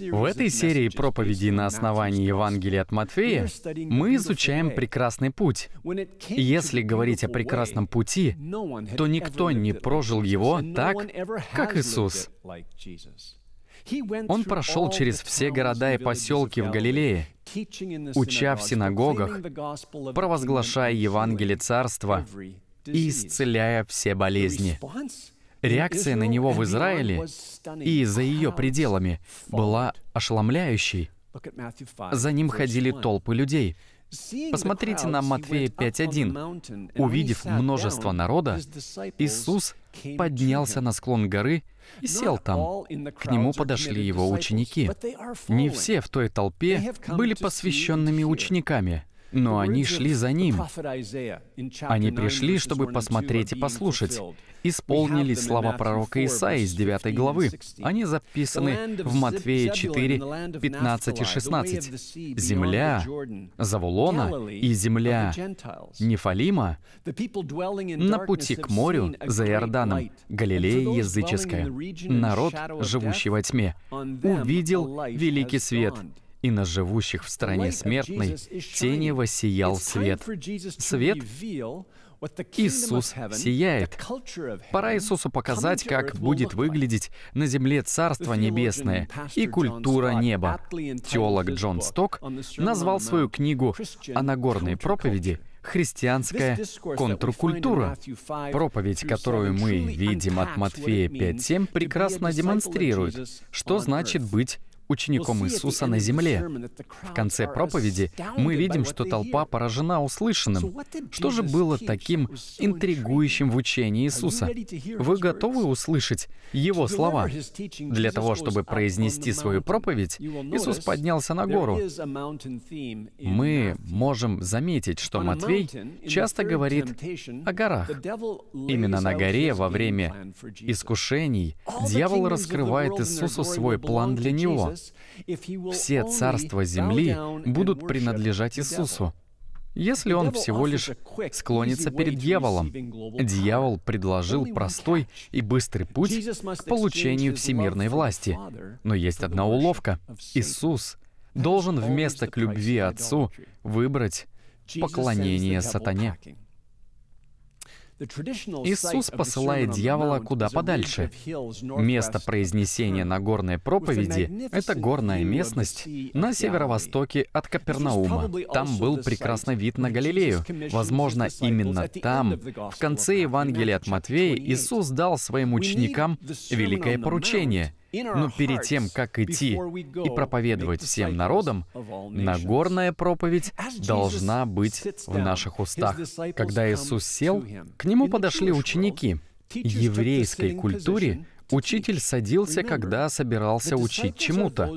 В этой серии проповедей на основании Евангелия от Матфея мы изучаем прекрасный путь. если говорить о прекрасном пути, то никто не прожил его так, как Иисус. Он прошел через все города и поселки в Галилее, уча в синагогах, провозглашая Евангелие Царства и исцеляя все болезни. Реакция на него в Израиле и за ее пределами была ошеломляющей. За ним ходили толпы людей. Посмотрите на Матфея 5.1. Увидев множество народа, Иисус поднялся на склон горы и сел там. К нему подошли его ученики. Не все в той толпе были посвященными учениками — но они шли за ним. Они пришли, чтобы посмотреть и послушать. Исполнились слова пророка Исаи из 9 главы. Они записаны в Матфея 4, 15 и 16. «Земля Завулона и земля Нефалима на пути к морю за Иорданом, Галилея языческая, народ, живущий во тьме, увидел великий свет, и на живущих в стране смертной тени воссиял свет. Свет Иисус сияет. Пора Иисусу показать, как будет выглядеть на земле Царство Небесное и культура неба. Теолог Джон Сток назвал свою книгу «О Нагорной проповеди» христианская контркультура. Проповедь, которую мы видим от Матфея 5.7, прекрасно демонстрирует, что значит быть учеником Иисуса на земле. В конце проповеди мы видим, что толпа поражена услышанным. Что же было таким интригующим в учении Иисуса? Вы готовы услышать Его слова? Для того, чтобы произнести свою проповедь, Иисус поднялся на гору. Мы можем заметить, что Матвей часто говорит о горах. Именно на горе во время искушений дьявол раскрывает Иисусу свой план для него все царства земли будут принадлежать Иисусу, если он всего лишь склонится перед дьяволом. Дьявол предложил простой и быстрый путь к получению всемирной власти. Но есть одна уловка. Иисус должен вместо к любви Отцу выбрать поклонение сатане. Иисус посылает дьявола куда подальше. Место произнесения Нагорной проповеди — это горная местность на северо-востоке от Капернаума. Там был прекрасный вид на Галилею. Возможно, именно там, в конце Евангелия от Матвея, Иисус дал своим ученикам великое поручение — но перед тем, как идти и проповедовать всем народам, Нагорная проповедь должна быть в наших устах. Когда Иисус сел, к нему подошли ученики. В еврейской культуре Учитель садился, когда собирался учить чему-то.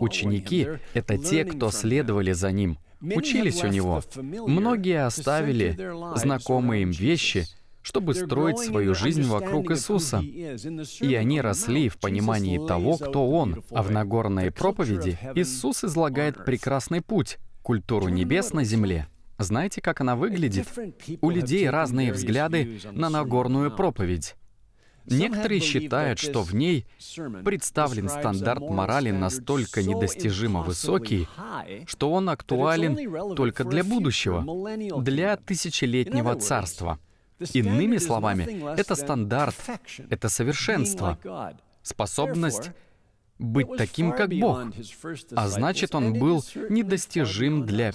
Ученики — это те, кто следовали за ним, учились у него. Многие оставили знакомые им вещи, чтобы строить свою жизнь вокруг Иисуса. И они росли в понимании того, кто Он. А в Нагорной проповеди Иисус излагает прекрасный путь, культуру небес на земле. Знаете, как она выглядит? У людей разные взгляды на Нагорную проповедь. Некоторые считают, что в ней представлен стандарт морали настолько недостижимо высокий, что он актуален только для будущего, для тысячелетнего царства. Иными словами, это стандарт, это совершенство, способность быть таким, как Бог. А значит, он был недостижим для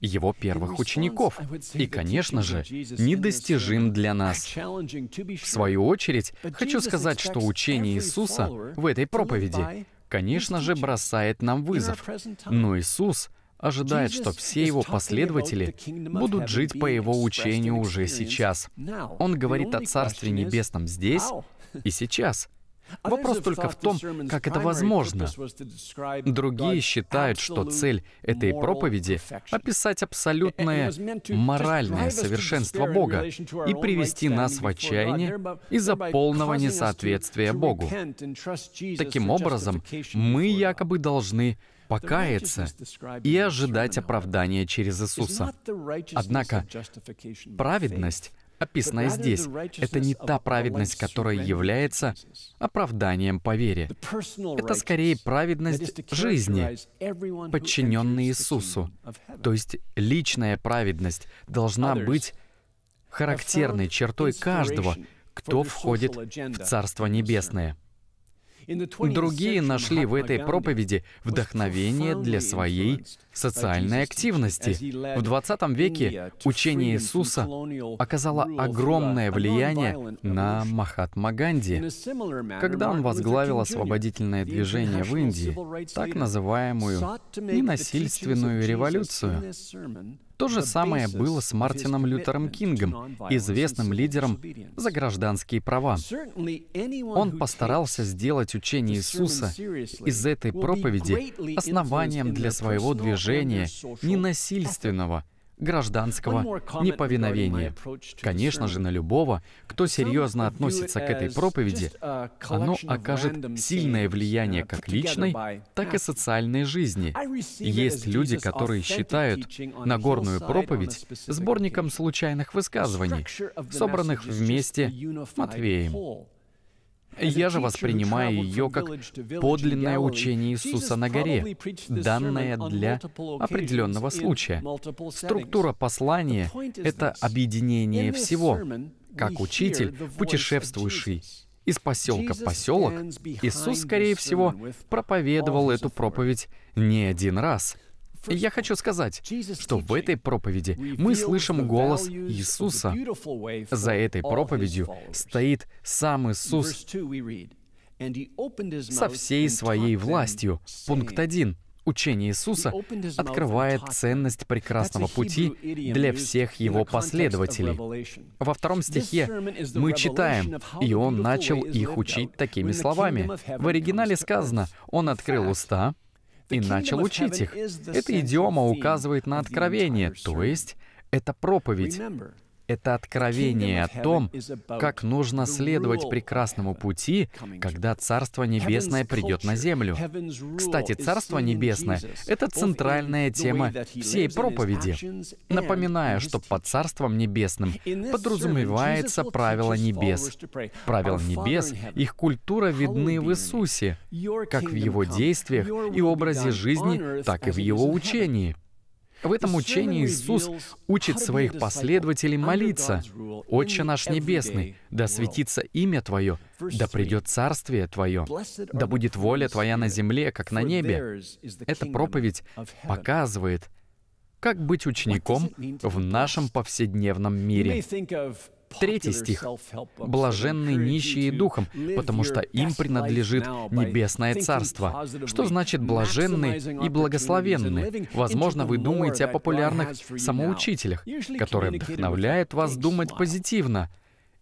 его первых учеников. И, конечно же, недостижим для нас. В свою очередь, хочу сказать, что учение Иисуса в этой проповеди, конечно же, бросает нам вызов. Но Иисус — ожидает, что все его последователи будут жить по его учению уже сейчас. Он говорит о Царстве Небесном здесь и сейчас. Вопрос только в том, как это возможно. Другие считают, что цель этой проповеди — описать абсолютное моральное совершенство Бога и привести нас в отчаяние из-за полного несоответствия Богу. Таким образом, мы якобы должны покаяться и ожидать оправдания через Иисуса. Однако праведность, описанная здесь, это не та праведность, которая является оправданием по вере. Это скорее праведность жизни, подчиненной Иисусу. То есть личная праведность должна быть характерной чертой каждого, кто входит в Царство Небесное. Другие нашли в этой проповеди вдохновение для своей социальной активности. В 20 веке учение Иисуса оказало огромное влияние на Махатма Ганди, когда он возглавил освободительное движение в Индии, так называемую ненасильственную революцию. То же самое было с Мартином Лютером Кингом, известным лидером за гражданские права. Он постарался сделать учение Иисуса из этой проповеди основанием для своего движения ненасильственного — гражданского неповиновения. Конечно же, на любого, кто серьезно относится к этой проповеди, оно окажет сильное влияние uh, как личной, так и социальной жизни. Есть люди, которые считают Нагорную проповедь сборником случайных высказываний, собранных вместе Матвеем. Я же воспринимаю ее как подлинное учение Иисуса на горе, данное для определенного случая. Структура послания — это объединение всего. Как учитель, путешествующий из поселка в поселок, Иисус, скорее всего, проповедовал эту проповедь не один раз — я хочу сказать, что в этой проповеди мы слышим голос Иисуса. За этой проповедью стоит сам Иисус со всей своей властью. Пункт 1. Учение Иисуса открывает ценность прекрасного пути для всех его последователей. Во втором стихе мы читаем, «И он начал их учить такими словами». В оригинале сказано, «Он открыл уста, и начал учить их. Эта идиома указывает на откровение, то есть это проповедь это откровение о том, как нужно следовать прекрасному пути, когда Царство Небесное придет на землю. Кстати, Царство Небесное — это центральная тема всей проповеди. Напоминаю, что под Царством Небесным подразумевается правило небес. Правила небес, их культура видны в Иисусе, как в Его действиях и образе жизни, так и в Его учении — в этом учении Иисус учит своих последователей молиться. «Отче наш небесный, да светится имя Твое, да придет царствие Твое, да будет воля Твоя на земле, как на небе». Эта проповедь показывает, как быть учеником в нашем повседневном мире. Третий стих. «Блаженны нищие духом, потому что им принадлежит небесное царство». Что значит «блаженны» и «благословенны»? Возможно, вы думаете о популярных самоучителях, которые вдохновляют вас думать позитивно,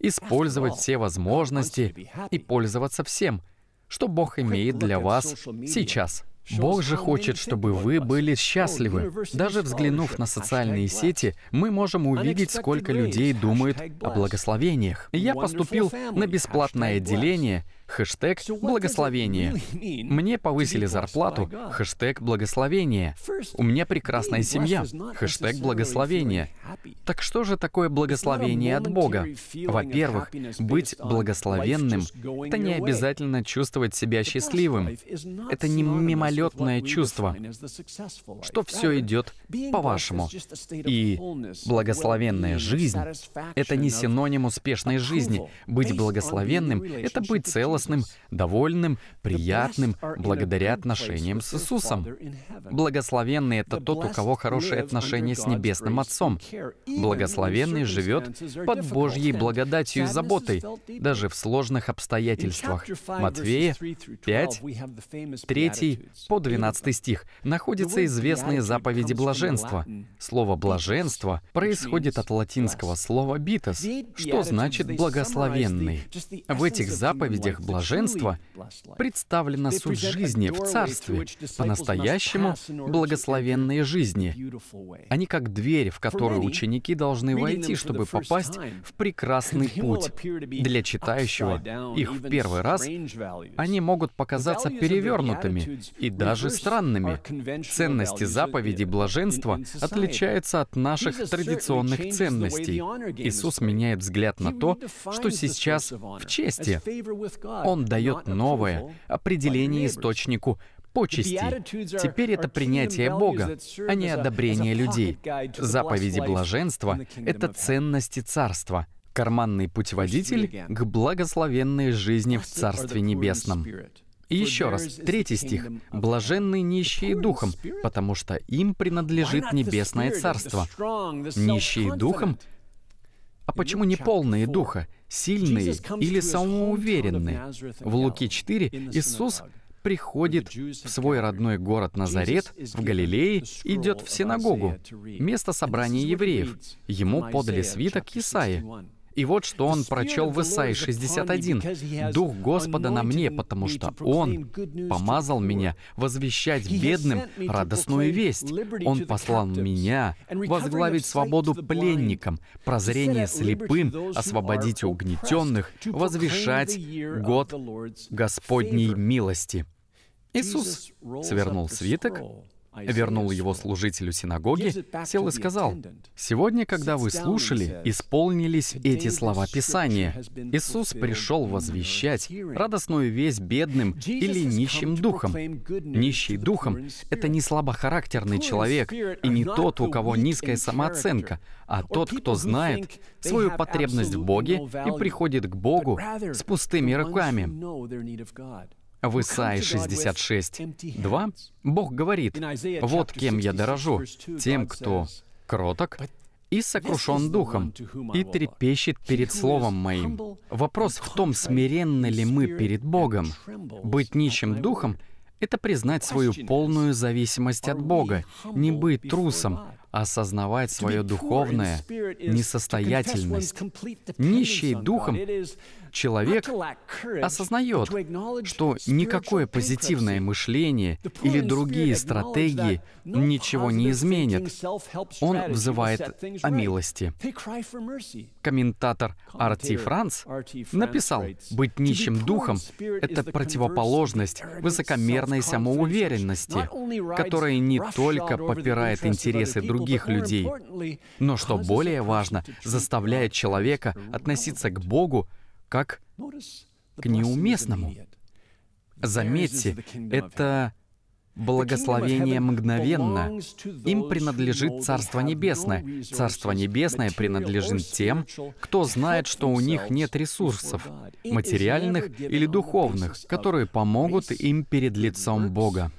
использовать все возможности и пользоваться всем, что Бог имеет для вас сейчас. Бог же хочет, чтобы вы были счастливы. Даже взглянув на социальные сети, мы можем увидеть, сколько людей думают о благословениях. Я поступил на бесплатное отделение, Хэштег «Благословение». Мне повысили зарплату. Хэштег «Благословение». У меня прекрасная семья. Хэштег «Благословение». Так что же такое благословение от Бога? Во-первых, быть благословенным — это не обязательно чувствовать себя счастливым. Это не мимолетное чувство, что все идет по-вашему. И благословенная жизнь — это не синоним успешной жизни. Быть благословенным — это быть целым целостным, довольным, приятным, благодаря отношениям с Иисусом. Благословенный — это тот, у кого хорошие отношения с Небесным Отцом. Благословенный живет под Божьей благодатью и заботой, даже в сложных обстоятельствах. Матвея 5, 3 по 12 стих находятся известные заповеди блаженства. Слово «блаженство» происходит от латинского слова «битос», что значит «благословенный». В этих заповедях блаженства представлено суть жизни в Царстве, по-настоящему благословенной жизни. Они а как дверь, в которую ученики должны войти, чтобы попасть в прекрасный путь. Для читающего их в первый раз они могут показаться перевернутыми и даже странными. Ценности заповеди блаженства отличаются от наших традиционных ценностей. Иисус меняет взгляд на то, что сейчас в чести. Он дает новое определение источнику почести. Теперь это принятие Бога, а не одобрение людей. Заповеди блаженства — это ценности царства, карманный путеводитель к благословенной жизни в Царстве Небесном. И еще раз, третий стих. «Блаженны нищие духом, потому что им принадлежит небесное царство». Нищие духом а почему не полные духа, сильные или самоуверенные? В Луки 4 Иисус приходит в свой родной город Назарет в Галилее, идет в синагогу, место собрания евреев. Ему подали свиток Исаи. И вот что он прочел в Исаии 61. «Дух Господа на мне, потому что Он помазал меня возвещать бедным радостную весть. Он послал меня возглавить свободу пленникам, прозрение слепым, освободить угнетенных, возвещать год Господней милости». Иисус свернул свиток, вернул его служителю синагоги, сел и сказал, «Сегодня, когда вы слушали, исполнились эти слова Писания. Иисус пришел возвещать радостную весть бедным или нищим духом. Нищий духом — это не слабохарактерный человек и не тот, у кого низкая самооценка, а тот, кто знает свою потребность в Боге и приходит к Богу с пустыми руками. В Исаии 66, 2 Бог говорит, «Вот кем я дорожу, тем, кто кроток и сокрушен духом, и трепещет перед Словом Моим». Вопрос в том, смиренны ли мы перед Богом. Быть нищим духом — это признать свою полную зависимость от Бога, не быть трусом, осознавать свое духовное несостоятельность. Нищий духом человек осознает, что никакое позитивное мышление или другие стратегии ничего не изменит. Он взывает о милости. Комментатор Арти Франц написал, «Быть нищим духом — это противоположность высокомерной самоуверенности, которая не только попирает интересы других, других людей. Но что более важно, заставляет человека относиться к Богу как к неуместному. Заметьте, это Благословение мгновенно. Им принадлежит Царство Небесное. Царство Небесное принадлежит тем, кто знает, что у них нет ресурсов, материальных или духовных, которые помогут им перед лицом Бога.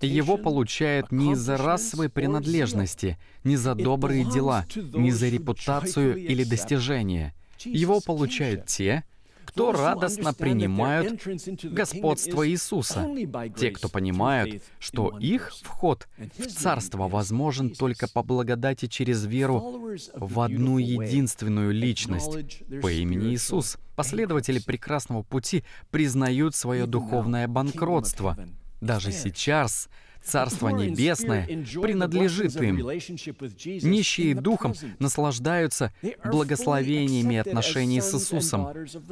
Его получают не из-за расовой принадлежности, не за добрые дела, не за репутацию или достижения. Его получают те, кто радостно принимают господство Иисуса, те, кто понимают, что их вход в Царство возможен только по благодати через веру в одну единственную личность по имени Иисус. Последователи прекрасного пути признают свое духовное банкротство — даже сейчас Царство Небесное принадлежит им. Нищие духом наслаждаются благословениями отношений с Иисусом.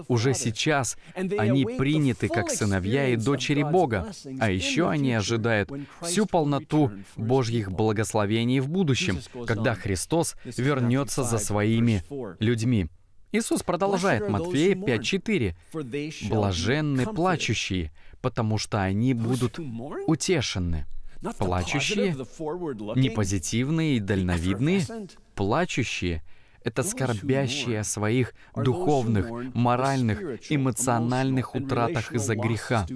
Уже сейчас они приняты как сыновья и дочери Бога, а еще они ожидают всю полноту Божьих благословений в будущем, когда Христос вернется за своими людьми. Иисус продолжает Матфея 5.4. «Блаженны плачущие, потому что они будут утешены. Плачущие, непозитивные и дальновидные, плачущие — это скорбящие о своих духовных, моральных, эмоциональных утратах из-за греха.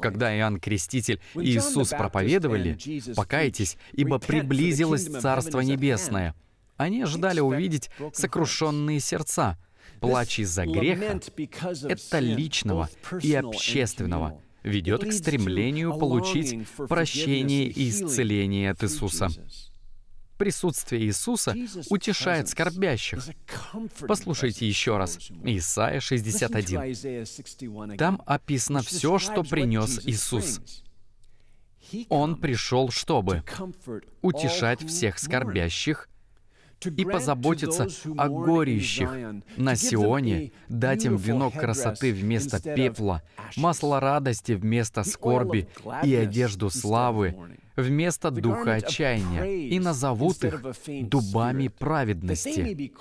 Когда Иоанн Креститель и Иисус проповедовали, «Покайтесь, ибо приблизилось Царство Небесное», они ожидали увидеть сокрушенные сердца — Плач из-за греха — это личного и общественного, ведет к стремлению получить прощение и исцеление от Иисуса. Присутствие Иисуса утешает скорбящих. Послушайте еще раз Исаия 61. Там описано все, что принес Иисус. Он пришел, чтобы утешать всех скорбящих и позаботиться о горящих на Сионе, дать им вино красоты вместо пепла, масло радости вместо скорби и одежду славы вместо духа отчаяния, и назовут их дубами праведности,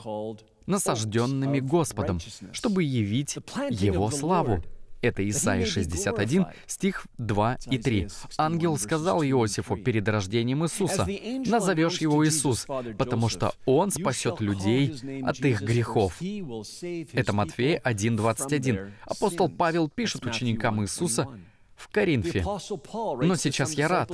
насажденными Господом, чтобы явить Его славу. Это Исаия 61, стих 2 и 3. Ангел сказал Иосифу перед рождением Иисуса, «Назовешь его Иисус, потому что он спасет людей от их грехов». Это Матфея 1.21. Апостол Павел пишет ученикам Иисуса, в Коринфе. Но сейчас я рад.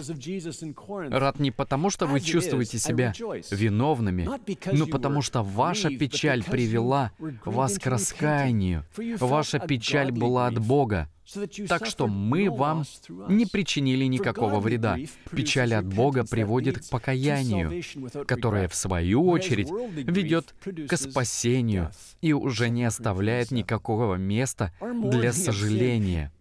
Рад не потому, что вы чувствуете себя виновными, но потому что ваша печаль привела вас к раскаянию. Ваша печаль была от Бога. Так что мы вам не причинили никакого вреда. Печаль от Бога приводит к покаянию, которое, в свою очередь, ведет к спасению и уже не оставляет никакого места для сожаления.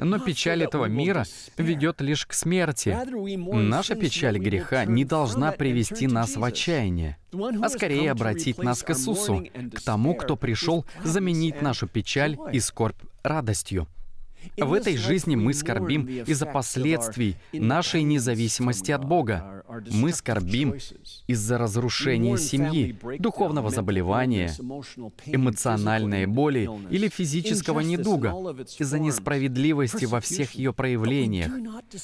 Но печаль этого мира ведет лишь к смерти. Наша печаль греха не должна привести нас в отчаяние, а скорее обратить нас к Иисусу, к тому, кто пришел заменить нашу печаль и скорбь радостью. В этой жизни мы скорбим из-за последствий нашей независимости от Бога. Мы скорбим из-за разрушения семьи, духовного заболевания, эмоциональной боли или физического недуга, из-за несправедливости во всех ее проявлениях.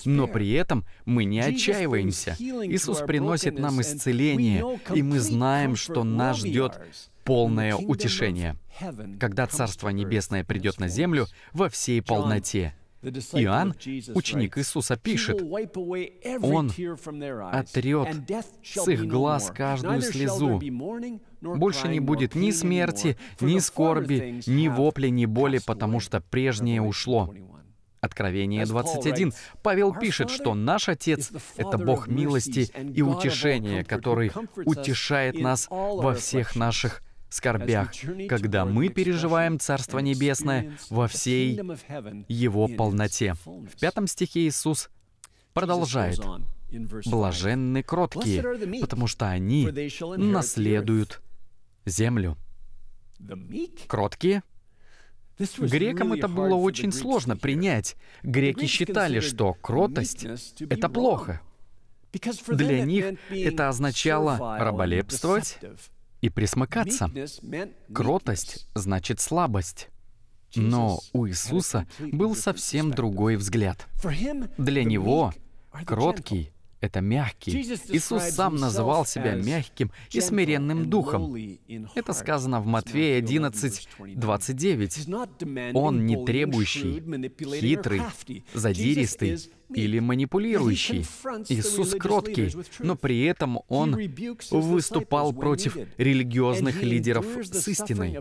Но при этом мы не отчаиваемся. Иисус приносит нам исцеление, и мы знаем, что нас ждет полное утешение, когда Царство Небесное придет на землю во всей полноте. Иоанн, ученик Иисуса, пишет, «Он отрет с их глаз каждую слезу. Больше не будет ни смерти, ни скорби, ни вопли, ни боли, потому что прежнее ушло». Откровение 21. Павел пишет, что наш Отец — это Бог милости и утешения, который утешает нас во всех наших скорбях, когда мы переживаем Царство Небесное во всей его полноте. В пятом стихе Иисус продолжает. Блаженны кроткие, потому что они наследуют землю. Кроткие? Грекам это было очень сложно принять. Греки считали, что кротость — это плохо. Для них это означало раболепствовать, и присмыкаться. Кротость значит слабость. Но у Иисуса был совсем другой взгляд. Для Него кроткий это мягкий. Иисус сам называл себя мягким и смиренным духом. Это сказано в Матфея 11, 29. Он не требующий, хитрый, задиристый или манипулирующий. Иисус кроткий, но при этом он выступал против религиозных лидеров с истиной.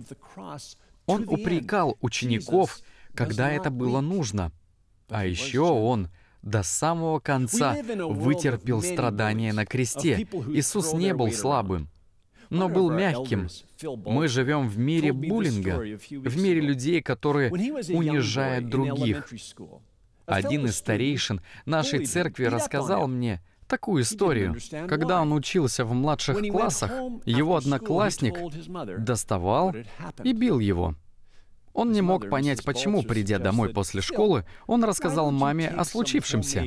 Он упрекал учеников, когда это было нужно. А еще он — до самого конца вытерпел страдания на кресте. Иисус не был слабым, но был мягким. Мы живем в мире буллинга, в мире людей, которые унижают других. Один из старейшин нашей церкви рассказал мне, такую историю. Когда он учился в младших классах, его одноклассник доставал и бил его. Он не мог понять, почему, придя домой после школы, он рассказал маме о случившемся.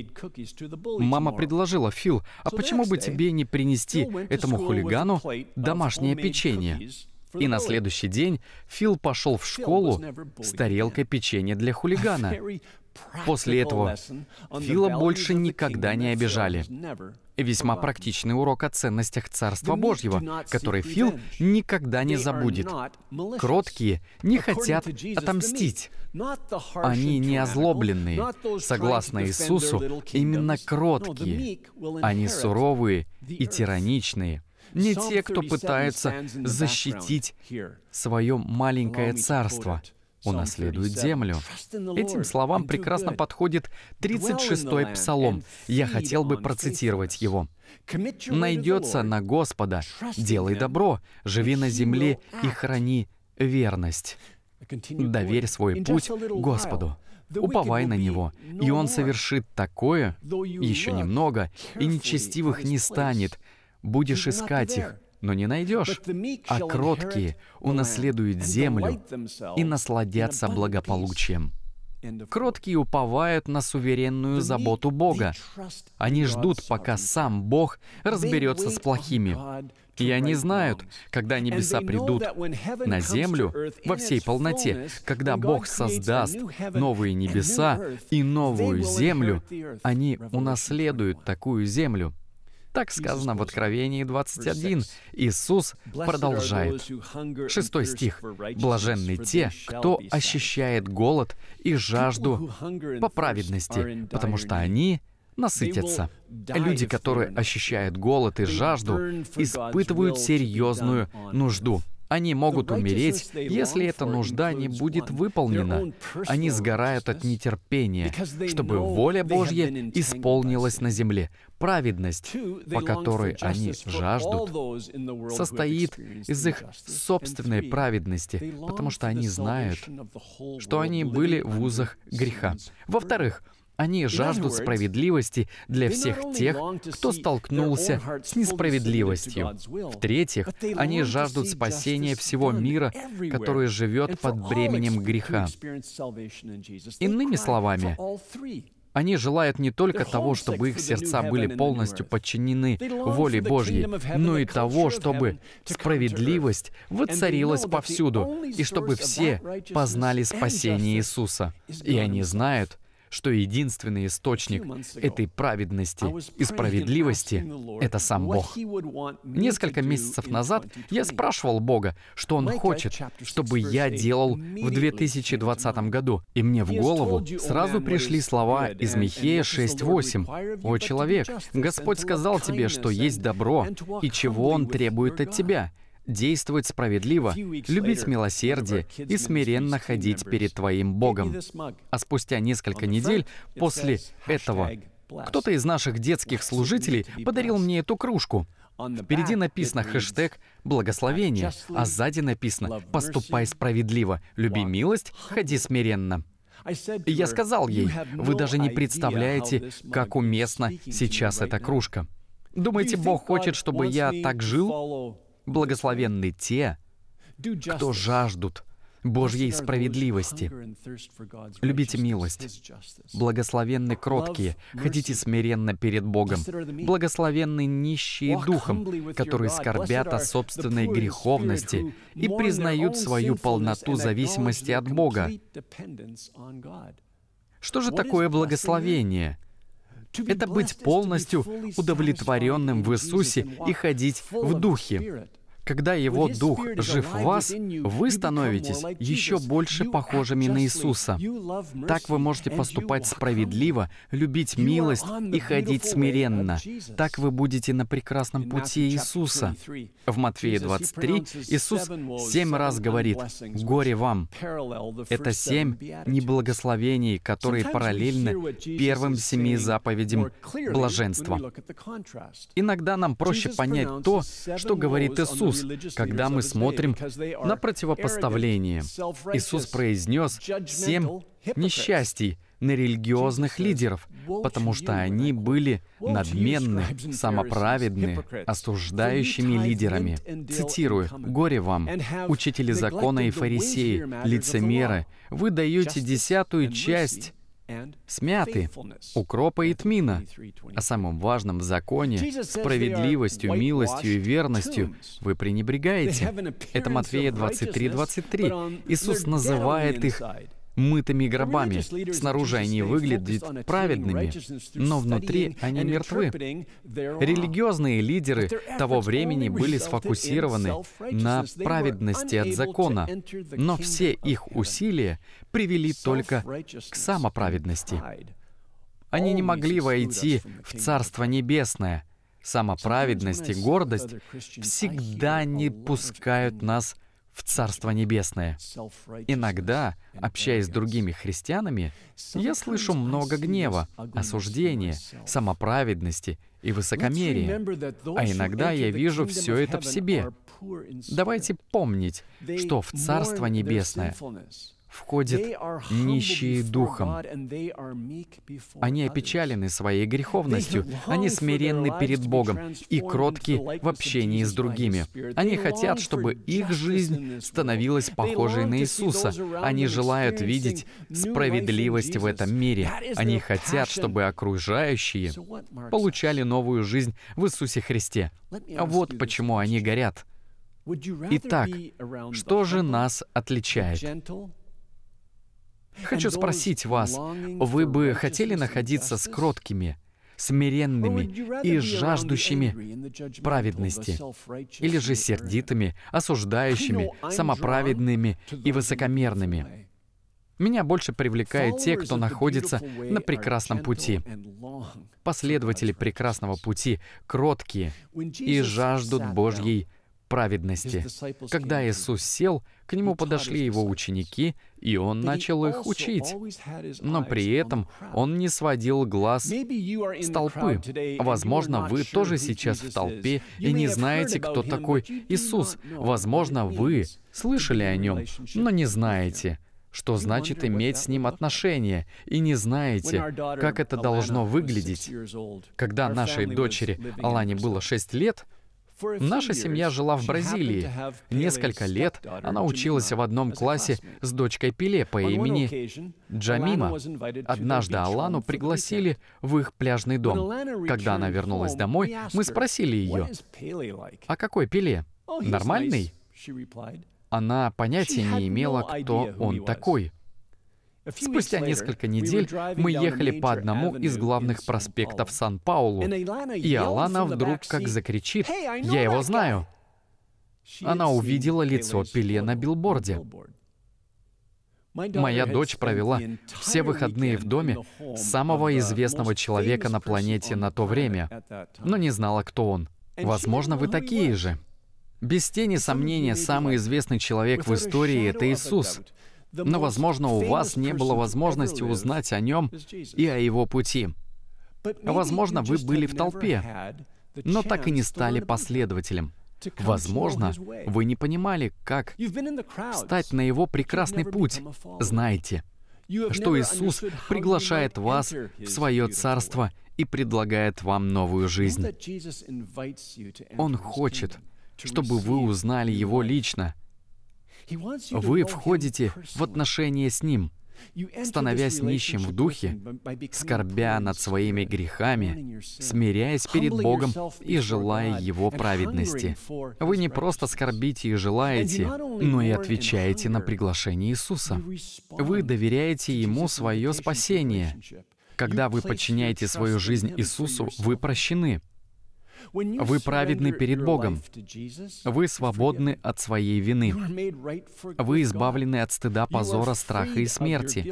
Мама предложила, «Фил, а почему бы тебе не принести этому хулигану домашнее печенье?» И на следующий день Фил пошел в школу с тарелкой печенья для хулигана. После этого Фила больше никогда не обижали весьма практичный урок о ценностях Царства Божьего, который Фил никогда не забудет. Кроткие не хотят отомстить. Они не озлобленные. Согласно Иисусу, именно кроткие. Они суровые и тираничные. Не те, кто пытается защитить свое маленькое царство — унаследует землю. Этим словам прекрасно подходит 36-й псалом. Я хотел бы процитировать его. «Найдется на Господа, делай добро, живи на земле и храни верность. Доверь свой путь Господу, уповай на Него, и Он совершит такое, еще немного, и нечестивых не станет, будешь искать их, но не найдешь. А кроткие унаследуют землю и насладятся благополучием. Кроткие уповают на суверенную заботу Бога. Они ждут, пока сам Бог разберется с плохими. И они знают, когда небеса придут на землю во всей полноте, когда Бог создаст новые небеса и новую землю, они унаследуют такую землю. Так сказано в Откровении 21. Иисус продолжает. Шестой стих. «Блаженны те, кто ощущает голод и жажду по праведности, потому что они насытятся. Люди, которые ощущают голод и жажду, испытывают серьезную нужду. Они могут умереть, если эта нужда не будет выполнена. Они сгорают от нетерпения, чтобы воля Божья исполнилась на земле. Праведность, по которой они жаждут, состоит из их собственной праведности, потому что они знают, что они были в узах греха. Во-вторых, они жаждут справедливости для всех тех, кто столкнулся с несправедливостью. В-третьих, они жаждут спасения всего мира, который живет под бременем греха. Иными словами, они желают не только того, чтобы их сердца были полностью подчинены воле Божьей, но и того, чтобы справедливость воцарилась повсюду, и чтобы все познали спасение Иисуса. И они знают, что единственный источник этой праведности и справедливости — это сам Бог. Несколько месяцев назад я спрашивал Бога, что Он хочет, чтобы я делал в 2020 году, и мне в голову сразу пришли слова из Михея 6.8. «О человек, Господь сказал тебе, что есть добро, и чего Он требует от тебя, действовать справедливо, любить милосердие и смиренно ходить перед твоим Богом. А спустя несколько недель после этого кто-то из наших детских служителей подарил мне эту кружку. Впереди написано хэштег «благословение», а сзади написано «поступай справедливо, люби милость, ходи смиренно». я сказал ей, вы даже не представляете, как уместно сейчас эта кружка. Думаете, Бог хочет, чтобы я так жил? Благословенны те, кто жаждут Божьей справедливости. Любите милость. Благословенны кроткие, ходите смиренно перед Богом. Благословенны нищие духом, которые скорбят о собственной греховности и признают свою полноту зависимости от Бога. Что же такое благословение? — это быть полностью удовлетворенным в Иисусе и ходить в Духе. Когда Его Дух жив в вас, вы становитесь еще больше похожими на Иисуса. Так вы можете поступать справедливо, любить милость и ходить смиренно. Так вы будете на прекрасном пути Иисуса. В Матфея 23 Иисус семь раз говорит «Горе вам». Это семь неблагословений, которые параллельны первым семи заповедям блаженства. Иногда нам проще понять то, что говорит Иисус, Иисус, когда мы смотрим на противопоставление. Иисус произнес семь несчастий на религиозных лидеров, потому что они были надменны, самоправедны, осуждающими лидерами. Цитирую, «Горе вам, учители закона и фарисеи, лицемеры, вы даете десятую часть смяты, укропа и тмина, о самом важном законе, справедливостью, милостью и верностью вы пренебрегаете. Это Матфея 23, 23. Иисус называет их мытыми гробами. Снаружи они выглядят праведными, но внутри они мертвы. Религиозные лидеры того времени были сфокусированы на праведности от закона, но все их усилия привели только к самоправедности. Они не могли войти в Царство Небесное. Самоправедность и гордость всегда не пускают нас в Царство Небесное. Иногда, общаясь с другими христианами, я слышу много гнева, осуждения, самоправедности и высокомерия. А иногда я вижу все это в себе. Давайте помнить, что в Царство Небесное входят нищие духом. Они опечалены своей греховностью, они смиренны перед Богом и кротки в общении с другими. Они хотят, чтобы их жизнь становилась похожей на Иисуса. Они желают видеть справедливость в этом мире. Они хотят, чтобы окружающие получали новую жизнь в Иисусе Христе. Вот почему они горят. Итак, что же нас отличает? Хочу спросить вас, вы бы хотели находиться с кроткими, смиренными и жаждущими праведности, или же сердитыми, осуждающими, самоправедными и высокомерными? Меня больше привлекают те, кто находится на прекрасном пути. Последователи прекрасного пути кроткие и жаждут Божьей праведности. Когда Иисус сел, к нему подошли его ученики, и он начал их учить. Но при этом он не сводил глаз с толпы. Возможно, вы тоже сейчас в толпе и не знаете, кто такой Иисус. Возможно, вы слышали о нем, но не знаете что значит иметь с ним отношения, и не знаете, как это должно выглядеть. Когда нашей дочери Алане было шесть лет, Наша семья жила в Бразилии. Несколько лет она училась в одном классе с дочкой Пеле по имени Джамима. Однажды Алану пригласили в их пляжный дом. Когда она вернулась домой, мы спросили ее, «А какой Пеле? Oh, Нормальный?» Она понятия не имела, кто он такой. Спустя несколько недель мы ехали по одному из главных проспектов Сан-Паулу, и Алана вдруг как закричит «Я его знаю!» Она увидела лицо Пеле на билборде. Моя дочь провела все выходные в доме самого известного человека на планете на то время, но не знала, кто он. Возможно, вы такие же. Без тени сомнения, самый известный человек в истории — это Иисус. Но, возможно, у вас не было возможности узнать о нем и о его пути. Возможно, вы были в толпе, но так и не стали последователем. Возможно, вы не понимали, как встать на его прекрасный путь. Знаете, что Иисус приглашает вас в свое царство и предлагает вам новую жизнь. Он хочет, чтобы вы узнали его лично — вы входите в отношения с Ним, становясь нищим в духе, скорбя над своими грехами, смиряясь перед Богом и желая Его праведности. Вы не просто скорбите и желаете, но и отвечаете на приглашение Иисуса. Вы доверяете Ему свое спасение. Когда вы подчиняете свою жизнь Иисусу, вы прощены. Вы праведны перед Богом. Вы свободны от своей вины. Вы избавлены от стыда, позора, страха и смерти.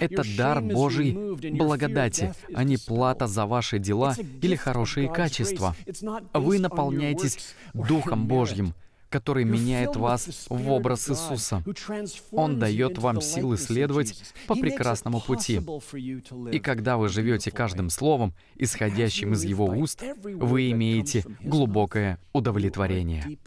Это дар Божий благодати, а не плата за ваши дела или хорошие качества. Вы наполняетесь Духом Божьим — который меняет вас в образ Иисуса. Он дает вам силы следовать по прекрасному пути. И когда вы живете каждым словом, исходящим из Его уст, вы имеете глубокое удовлетворение.